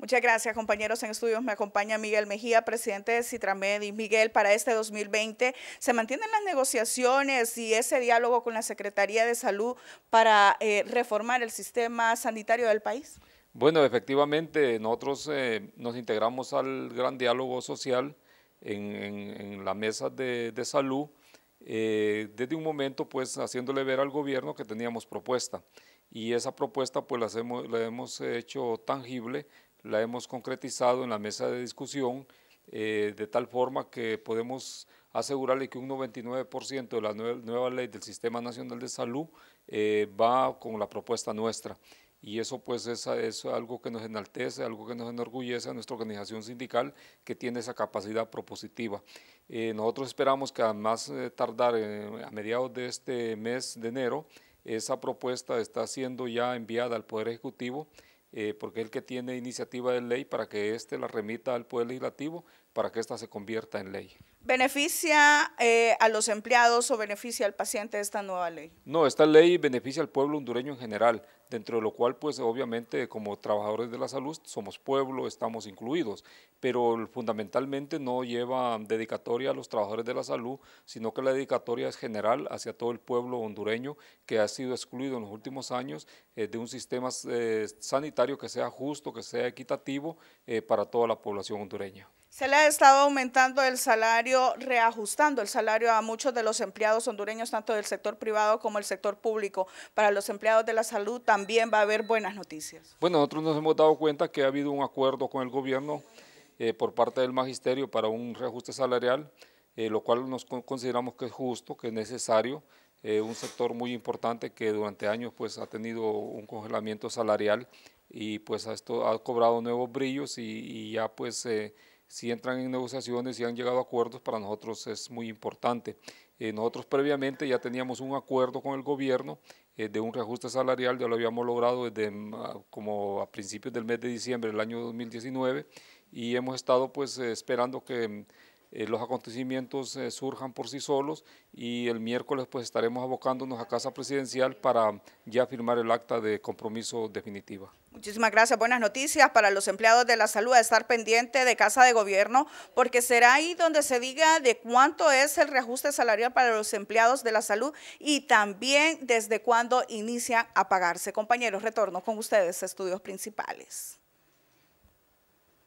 Muchas gracias, compañeros en estudios. Me acompaña Miguel Mejía, presidente de Citramed. Y Miguel, para este 2020, ¿se mantienen las negociaciones y ese diálogo con la Secretaría de Salud para eh, reformar el sistema sanitario del país? Bueno, efectivamente, nosotros eh, nos integramos al gran diálogo social en, la mesa de, salud, eh, desde un momento pues haciéndole ver al gobierno que teníamos propuesta y esa propuesta pues la hemos hecho tangible la hemos concretizado en la mesa de discusión eh, de tal forma que podemos asegurarle que un 99% de la nueva ley del Sistema Nacional de Salud eh, va con la propuesta nuestra. Y eso pues es, es, algo que nos enaltece, algo que nos enorgullece a nuestra organización sindical que tiene esa capacidad propositiva. Eh, nosotros esperamos que a más tardar a mediados de este mes de enero, esa propuesta está siendo ya enviada al Poder Ejecutivo eh, porque el que tiene iniciativa de ley para que éste la remita al Poder Legislativo para que ésta se convierta en ley. ¿Beneficia eh, a los empleados o beneficia al paciente esta nueva ley? No, esta ley beneficia al pueblo hondureño en general, dentro de lo cual pues obviamente como trabajadores de la salud somos pueblo, estamos incluidos, pero fundamentalmente no lleva dedicatoria a los trabajadores de la salud, sino que la dedicatoria es general hacia todo el pueblo hondureño que ha sido excluido en los últimos años eh, de un sistema eh, sanitario que sea justo, que sea equitativo para toda la población hondureña. Se le ha estado aumentando el salario, reajustando el salario a muchos de los empleados hondureños, tanto del sector privado como el sector público. Para los empleados de la salud también va a haber buenas noticias. Bueno, nosotros nos hemos dado cuenta que ha habido un acuerdo con el gobierno eh, por parte del magisterio para un reajuste salarial, eh, lo cual nos consideramos que es justo, que es necesario. Eh, un sector muy importante que durante años pues, ha tenido un congelamiento salarial y pues esto ha cobrado nuevos brillos y ya pues si entran en negociaciones, y han llegado a acuerdos, para nosotros es muy importante. Eh, nosotros previamente ya teníamos un acuerdo con el gobierno eh, de un reajuste salarial, ya lo habíamos logrado desde mm, ah, como a principios del mes de diciembre del año 2019 y hemos estado pues eh, esperando que mm, eh, los acontecimientos eh, surjan por sí solos y el miércoles pues estaremos abocándonos a Casa Presidencial para ya firmar el acta de compromiso definitiva. Muchísimas gracias. Buenas noticias para los empleados de la salud, estar pendiente de Casa de Gobierno, porque será ahí donde se diga de cuánto es el reajuste salarial para los empleados de la salud y también desde cuándo inicia a pagarse. Compañeros, retorno con ustedes, estudios principales.